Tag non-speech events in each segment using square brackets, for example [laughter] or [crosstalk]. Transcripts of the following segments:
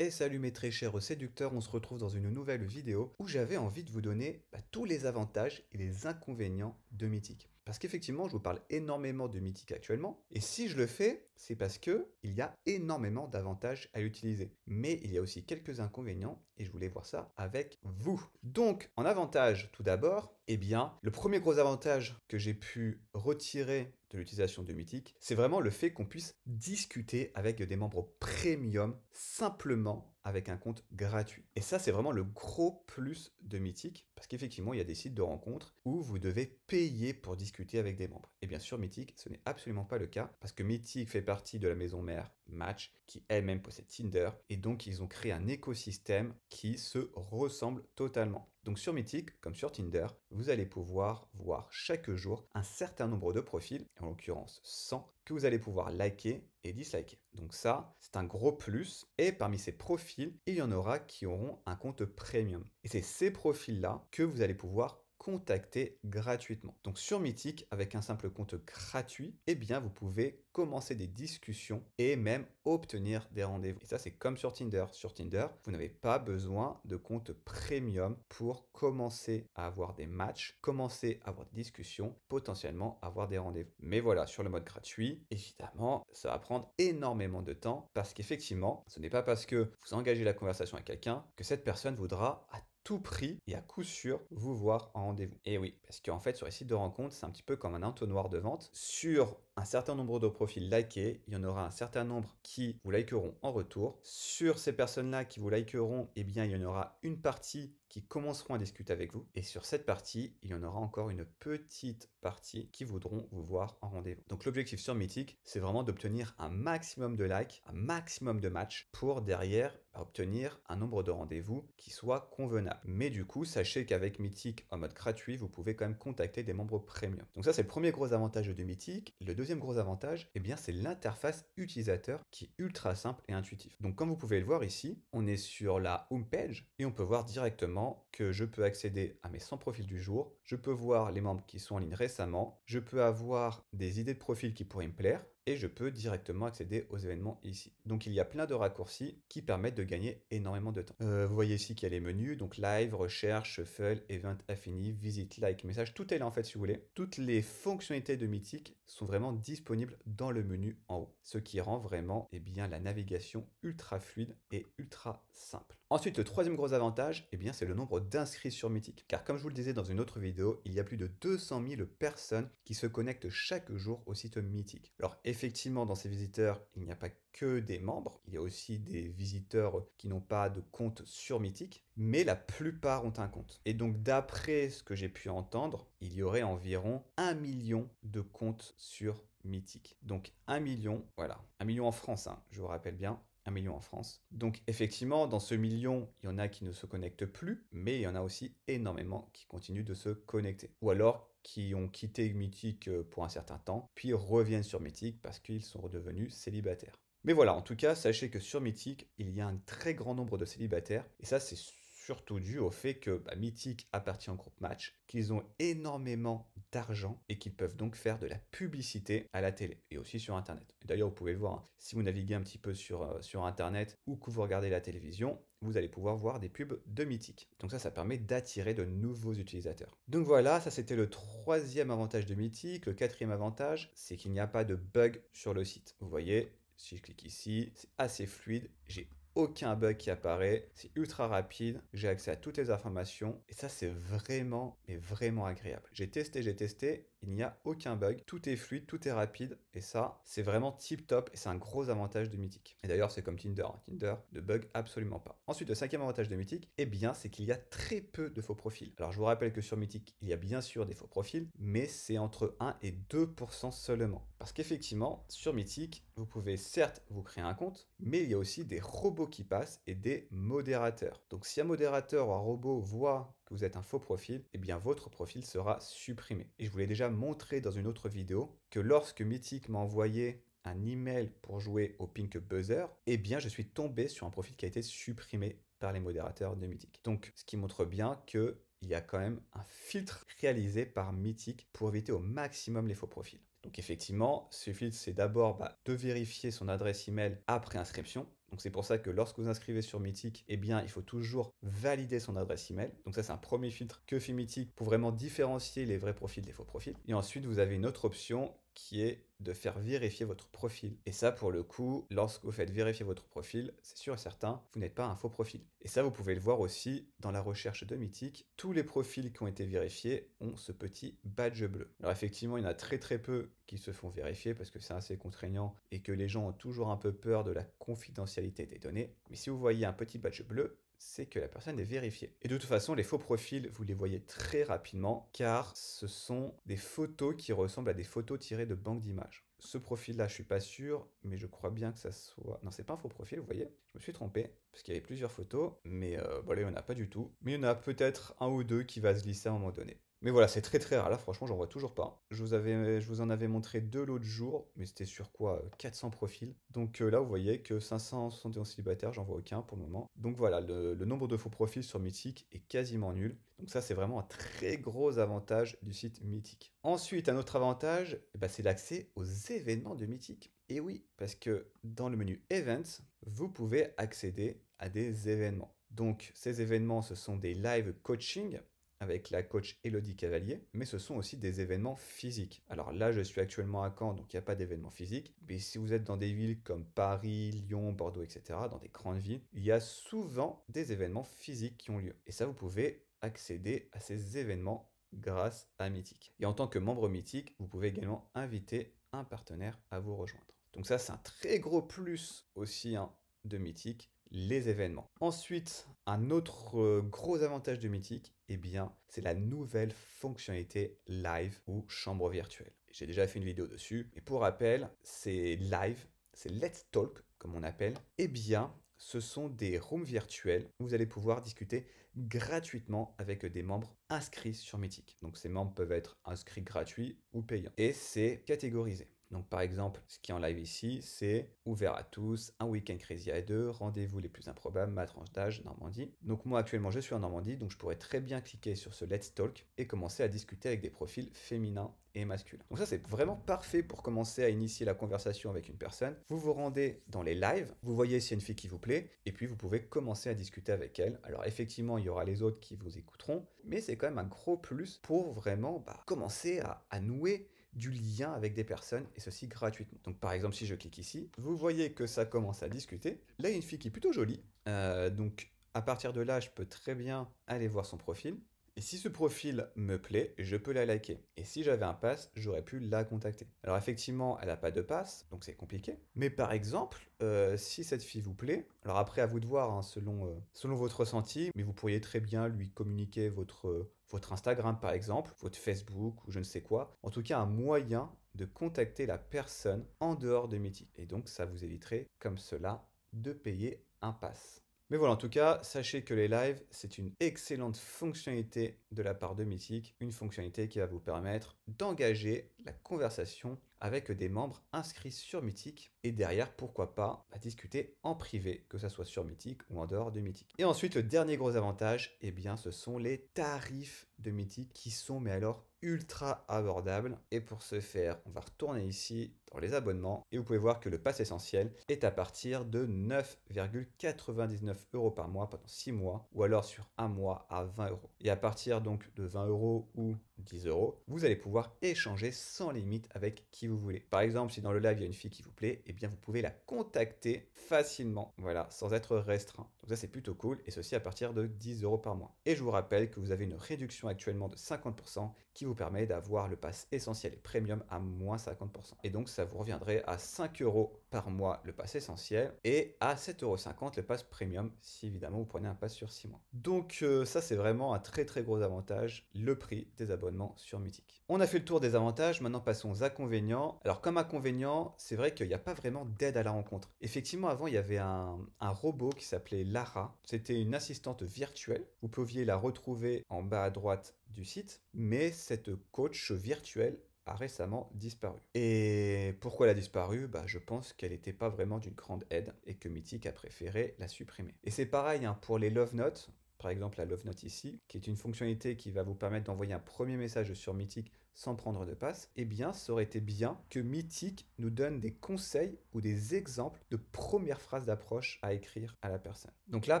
Et salut mes très chers séducteurs, on se retrouve dans une nouvelle vidéo où j'avais envie de vous donner bah, tous les avantages et les inconvénients de Mythique. Parce qu'effectivement, je vous parle énormément de Mythique actuellement, et si je le fais, c'est parce que il y a énormément d'avantages à utiliser. Mais il y a aussi quelques inconvénients, et je voulais voir ça avec vous. Donc, en avantage, tout d'abord, eh bien, le premier gros avantage que j'ai pu retirer de l'utilisation de Mythique, c'est vraiment le fait qu'on puisse discuter avec des membres premium simplement avec un compte gratuit. Et ça, c'est vraiment le gros plus de Mythique, parce qu'effectivement, il y a des sites de rencontres où vous devez payer pour discuter avec des membres. Et bien sûr, Mythique, ce n'est absolument pas le cas, parce que Mythique fait partie de la maison mère Match, qui elle-même possède Tinder, et donc ils ont créé un écosystème qui se ressemble totalement. Donc sur Mythic, comme sur Tinder, vous allez pouvoir voir chaque jour un certain nombre de profils, en l'occurrence 100, que vous allez pouvoir liker et disliker. Donc ça, c'est un gros plus. Et parmi ces profils, il y en aura qui auront un compte premium. Et c'est ces profils-là que vous allez pouvoir contacter gratuitement. Donc sur Mythique, avec un simple compte gratuit, eh bien vous pouvez commencer des discussions et même obtenir des rendez-vous. Et ça c'est comme sur Tinder. Sur Tinder, vous n'avez pas besoin de compte premium pour commencer à avoir des matchs, commencer à avoir des discussions, potentiellement avoir des rendez-vous. Mais voilà, sur le mode gratuit, évidemment, ça va prendre énormément de temps parce qu'effectivement, ce n'est pas parce que vous engagez la conversation avec quelqu'un que cette personne voudra tout prix et à coup sûr vous voir en rendez-vous. Et eh oui, parce qu'en fait sur les sites de rencontre c'est un petit peu comme un entonnoir de vente. Sur un certain nombre de profils likés, il y en aura un certain nombre qui vous likeront en retour. Sur ces personnes-là qui vous likeront, eh bien, il y en aura une partie qui commenceront à discuter avec vous. Et sur cette partie, il y en aura encore une petite partie qui voudront vous voir en rendez-vous. Donc l'objectif sur Mythic, c'est vraiment d'obtenir un maximum de likes, un maximum de matchs pour derrière obtenir un nombre de rendez-vous qui soit convenable. Mais du coup, sachez qu'avec Mythic en mode gratuit, vous pouvez quand même contacter des membres premium. Donc ça, c'est le premier gros avantage de mythique Le deuxième deuxième gros avantage, et eh bien, c'est l'interface utilisateur qui est ultra simple et intuitif. Donc comme vous pouvez le voir ici, on est sur la home page et on peut voir directement que je peux accéder à mes 100 profils du jour, je peux voir les membres qui sont en ligne récemment, je peux avoir des idées de profils qui pourraient me plaire, et je peux directement accéder aux événements ici. Donc il y a plein de raccourcis qui permettent de gagner énormément de temps. Euh, vous voyez ici qu'il y a les menus, donc live, recherche, shuffle, event affini, visite, like, message, tout est là en fait si vous voulez. Toutes les fonctionnalités de Mythic sont vraiment disponibles dans le menu en haut, ce qui rend vraiment et eh bien, la navigation ultra fluide et ultra simple. Ensuite, le troisième gros avantage, et eh bien, c'est le nombre d'inscrits sur Mythic. Car comme je vous le disais dans une autre vidéo, il y a plus de 200 000 personnes qui se connectent chaque jour au site Mythic. Alors Effectivement, dans ces visiteurs, il n'y a pas que des membres, il y a aussi des visiteurs qui n'ont pas de compte sur Mythique, mais la plupart ont un compte. Et donc d'après ce que j'ai pu entendre, il y aurait environ un million de comptes sur Mythique. Donc un million, voilà. Un million en France, hein, je vous rappelle bien. Un million en France. Donc effectivement, dans ce million, il y en a qui ne se connectent plus, mais il y en a aussi énormément qui continuent de se connecter. Ou alors qui ont quitté Mythique euh, pour un certain temps, puis reviennent sur Mythique parce qu'ils sont redevenus célibataires. Mais voilà, en tout cas, sachez que sur Mythique, il y a un très grand nombre de célibataires, et ça c'est surtout dû au fait que bah, Mythique appartient au groupe Match, qu'ils ont énormément d'argent et qu'ils peuvent donc faire de la publicité à la télé et aussi sur Internet. D'ailleurs, vous pouvez voir, hein, si vous naviguez un petit peu sur, euh, sur Internet ou que vous regardez la télévision, vous allez pouvoir voir des pubs de Mythique. Donc ça, ça permet d'attirer de nouveaux utilisateurs. Donc voilà, ça c'était le troisième avantage de Mythique. Le quatrième avantage, c'est qu'il n'y a pas de bug sur le site. Vous voyez, si je clique ici, c'est assez fluide, j'ai aucun bug qui apparaît, c'est ultra rapide, j'ai accès à toutes les informations et ça c'est vraiment mais vraiment agréable. J'ai testé, j'ai testé il n'y a aucun bug, tout est fluide, tout est rapide, et ça, c'est vraiment tip top, et c'est un gros avantage de Mythic. Et d'ailleurs, c'est comme Tinder, hein. Tinder ne bug absolument pas. Ensuite, le cinquième avantage de Mythic, eh bien, c'est qu'il y a très peu de faux profils. Alors, je vous rappelle que sur Mythic, il y a bien sûr des faux profils, mais c'est entre 1 et 2% seulement. Parce qu'effectivement, sur Mythic, vous pouvez certes vous créer un compte, mais il y a aussi des robots qui passent et des modérateurs. Donc, si un modérateur ou un robot voit que vous êtes un faux profil, eh bien votre profil sera supprimé. Et je vous l'ai déjà montré dans une autre vidéo que lorsque Mythic m'a envoyé un email pour jouer au Pink Buzzer, eh bien je suis tombé sur un profil qui a été supprimé par les modérateurs de Mythic. Donc ce qui montre bien que il y a quand même un filtre réalisé par Mythic pour éviter au maximum les faux profils. Donc effectivement, ce filtre, c'est d'abord bah, de vérifier son adresse email après inscription, donc c'est pour ça que lorsque vous inscrivez sur Mythic, eh bien il faut toujours valider son adresse email. Donc ça c'est un premier filtre que fait Mythic pour vraiment différencier les vrais profils des faux profils. Et ensuite vous avez une autre option qui est de faire vérifier votre profil. Et ça, pour le coup, lorsque vous faites vérifier votre profil, c'est sûr et certain, vous n'êtes pas un faux profil. Et ça, vous pouvez le voir aussi dans la recherche de Mythique. Tous les profils qui ont été vérifiés ont ce petit badge bleu. Alors effectivement, il y en a très très peu qui se font vérifier parce que c'est assez contraignant et que les gens ont toujours un peu peur de la confidentialité des données. Mais si vous voyez un petit badge bleu, c'est que la personne est vérifiée. Et de toute façon, les faux profils, vous les voyez très rapidement, car ce sont des photos qui ressemblent à des photos tirées de banques d'images. Ce profil-là, je suis pas sûr, mais je crois bien que ça soit... Non, c'est pas un faux profil, vous voyez Je me suis trompé, parce qu'il y avait plusieurs photos, mais euh, bon, il n'y en a pas du tout. Mais il y en a peut-être un ou deux qui va se glisser à un moment donné. Mais voilà, c'est très très rare. Là, franchement, j'en vois toujours pas. Je vous, avais, je vous en avais montré deux l'autre jour, mais c'était sur quoi 400 euh, profils. Donc euh, là, vous voyez que 571 célibataires, j'en vois aucun pour le moment. Donc voilà, le, nombre de faux profils sur Mythique est quasiment nul. Donc ça, c'est vraiment un très gros avantage du site Mythique. Ensuite, un autre avantage, eh ben, c'est l'accès aux événements de Mythique. Et oui, parce que dans le menu Events, vous pouvez accéder à des événements. Donc ces événements, ce sont des live coaching avec la coach Elodie Cavalier, mais ce sont aussi des événements physiques. Alors là, je suis actuellement à Caen, donc il n'y a pas d'événements physiques, mais si vous êtes dans des villes comme Paris, Lyon, Bordeaux, etc., dans des grandes villes, il y a souvent des événements physiques qui ont lieu. Et ça, vous pouvez accéder à ces événements grâce à Mythique. Et en tant que membre Mythique, vous pouvez également inviter un partenaire à vous rejoindre. Donc ça, c'est un très gros plus aussi hein, de Mythique, les événements. Ensuite, un autre euh, gros avantage de Mythic, eh bien, c'est la nouvelle fonctionnalité live ou chambre virtuelle. J'ai déjà fait une vidéo dessus. Et pour rappel, c'est live, c'est Let's Talk, comme on appelle. Eh bien, ce sont des rooms virtuels où vous allez pouvoir discuter gratuitement avec des membres inscrits sur Mythic. Donc ces membres peuvent être inscrits gratuits ou payants. Et c'est catégorisé. Donc par exemple, ce qui est en live ici, c'est ouvert à tous, un week-end crazy à deux, rendez-vous les plus improbables, ma tranche d'âge, Normandie. Donc moi actuellement je suis en Normandie, donc je pourrais très bien cliquer sur ce Let's Talk et commencer à discuter avec des profils féminins et masculins. Donc ça c'est vraiment parfait pour commencer à initier la conversation avec une personne. Vous vous rendez dans les lives, vous voyez s'il y a une fille qui vous plaît, et puis vous pouvez commencer à discuter avec elle. Alors effectivement, il y aura les autres qui vous écouteront, mais c'est quand même un gros plus pour vraiment bah, commencer à nouer du lien avec des personnes, et ceci gratuitement. Donc par exemple, si je clique ici, vous voyez que ça commence à discuter. Là, il y a une fille qui est plutôt jolie, euh, donc à partir de là, je peux très bien aller voir son profil. Et si ce profil me plaît, je peux la liker. Et si j'avais un pass, j'aurais pu la contacter. Alors effectivement, elle n'a pas de pass, donc c'est compliqué. Mais par exemple, euh, si cette fille vous plaît, alors après à vous de voir hein, selon, euh, selon votre ressenti, mais vous pourriez très bien lui communiquer votre, euh, votre Instagram par exemple, votre Facebook ou je ne sais quoi. En tout cas, un moyen de contacter la personne en dehors de métis Et donc ça vous éviterait comme cela de payer un pass. Mais voilà, en tout cas, sachez que les lives, c'est une excellente fonctionnalité de la part de Mythic, une fonctionnalité qui va vous permettre d'engager la conversation avec des membres inscrits sur Mythic et derrière, pourquoi pas, à bah, discuter en privé, que ça soit sur Mythic ou en dehors de Mythic. Et ensuite, le dernier gros avantage, eh bien, ce sont les tarifs de Mythic qui sont, mais alors, ultra abordable. Et pour ce faire, on va retourner ici dans les abonnements et vous pouvez voir que le pass essentiel est à partir de 9,99 euros par mois pendant 6 mois ou alors sur un mois à 20 euros. Et à partir donc de 20 euros ou 10 euros, vous allez pouvoir échanger sans limite avec qui vous voulez. Par exemple, si dans le live il y a une fille qui vous plaît, eh bien vous pouvez la contacter facilement, voilà, sans être restreint. Donc ça c'est plutôt cool, et ceci à partir de 10 euros par mois. Et je vous rappelle que vous avez une réduction actuellement de 50% qui vous permet d'avoir le pass essentiel et premium à moins 50%. Et donc ça vous reviendrait à 5 euros par mois le pass essentiel et à 7,50€ le pass premium si évidemment vous prenez un pass sur six mois. Donc euh, ça c'est vraiment un très très gros avantage, le prix des abonnements sur Mutique. On a fait le tour des avantages, maintenant passons aux inconvénients. Alors comme inconvénient, c'est vrai qu'il n'y a pas vraiment d'aide à la rencontre. Effectivement avant il y avait un, un robot qui s'appelait Lara, c'était une assistante virtuelle, vous pouviez la retrouver en bas à droite du site, mais cette coach virtuelle récemment disparu. Et pourquoi elle a disparu bah, Je pense qu'elle n'était pas vraiment d'une grande aide et que Mythic a préféré la supprimer. Et c'est pareil hein, pour les Love Notes, par exemple la Love Note ici, qui est une fonctionnalité qui va vous permettre d'envoyer un premier message sur Mythic sans prendre de passe, eh bien, ça aurait été bien que Mythic nous donne des conseils ou des exemples de premières phrases d'approche à écrire à la personne. Donc là,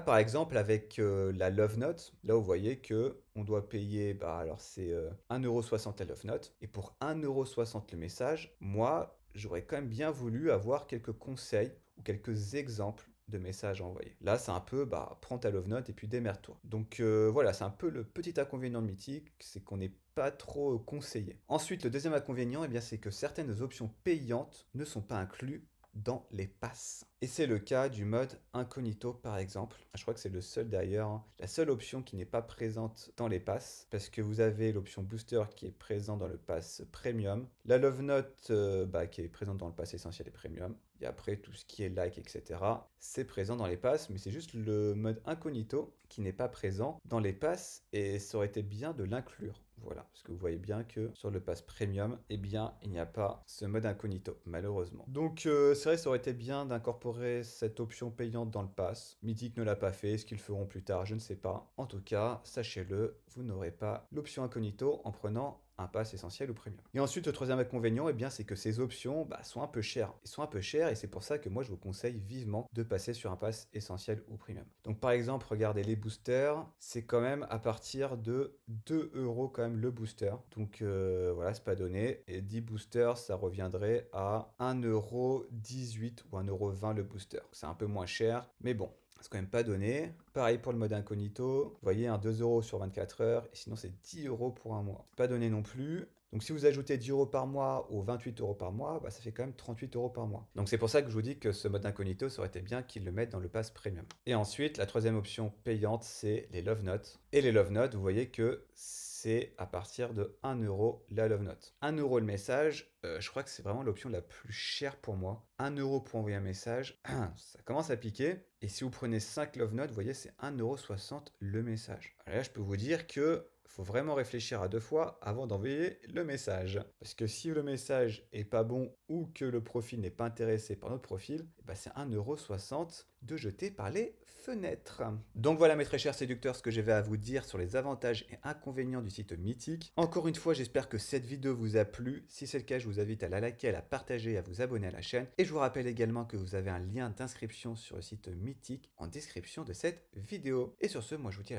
par exemple, avec euh, la Love Note, là, vous voyez que on doit payer, bah, alors c'est 1,60€ euh, la Love Note, et pour 1,60€ le message, moi, j'aurais quand même bien voulu avoir quelques conseils ou quelques exemples de messages envoyés. Là, c'est un peu, bah, prends ta love note et puis démerde-toi. Donc euh, voilà, c'est un peu le petit inconvénient de Mythique, c'est qu'on n'est pas trop conseillé. Ensuite, le deuxième inconvénient, et eh bien, c'est que certaines options payantes ne sont pas incluses dans les passes. Et c'est le cas du mode incognito par exemple. Je crois que c'est le seul d'ailleurs, hein, la seule option qui n'est pas présente dans les passes, parce que vous avez l'option booster qui est présente dans le pass premium, la love note euh, bah, qui est présente dans le pass essentiel et premium, et après tout ce qui est like, etc. C'est présent dans les passes, mais c'est juste le mode incognito qui n'est pas présent dans les passes, et ça aurait été bien de l'inclure. Voilà, parce que vous voyez bien que sur le pass premium, eh bien, il n'y a pas ce mode incognito, malheureusement. Donc, euh, c'est vrai, ça aurait été bien d'incorporer cette option payante dans le pass. Mythic ne l'a pas fait, ce qu'ils feront plus tard, je ne sais pas. En tout cas, sachez-le, vous n'aurez pas l'option incognito en prenant un pass essentiel ou premium. Et ensuite, le troisième inconvénient, eh bien, c'est que ces options bah, sont un peu chères. Ils sont un peu chères et c'est pour ça que moi, je vous conseille vivement de passer sur un pass essentiel ou premium. Donc, par exemple, regardez les boosters, c'est quand même à partir de 2 euros quand même le booster. Donc, euh, voilà, c'est pas donné. Et 10 boosters, ça reviendrait à 1,18 ou euros le booster. C'est un peu moins cher, mais bon, c'est quand même pas donné. Pareil pour le mode incognito. Vous voyez, un 2 euros sur 24 heures. Et sinon, c'est 10 euros pour un mois. Pas donné non plus. Donc, si vous ajoutez 10 euros par mois ou 28 euros par mois, bah, ça fait quand même 38 euros par mois. Donc, c'est pour ça que je vous dis que ce mode incognito, ça aurait été bien qu'ils le mettent dans le pass premium. Et ensuite, la troisième option payante, c'est les Love Notes. Et les Love Notes, vous voyez que c'est à partir de 1 euro la Love Note. 1 euro le message, euh, je crois que c'est vraiment l'option la plus chère pour moi. 1 euro pour envoyer un message, [clears throat] ça commence à piquer. Et si vous prenez 5 Love Notes, vous voyez, c'est 1,60€ le message. Alors là, je peux vous dire que faut vraiment réfléchir à deux fois avant d'envoyer le message. Parce que si le message est pas bon ou que le profil n'est pas intéressé par notre profil, eh ben, c'est 1,60€ de jeter par les fenêtres. Donc voilà mes très chers séducteurs ce que j'avais à vous dire sur les avantages et inconvénients du site Mythique. Encore une fois j'espère que cette vidéo vous a plu. Si c'est le cas je vous invite à la liker, à la partager à vous abonner à la chaîne. Et je vous rappelle également que vous avez un lien d'inscription sur le site Mythique en description de cette vidéo. Et sur ce moi je vous dis à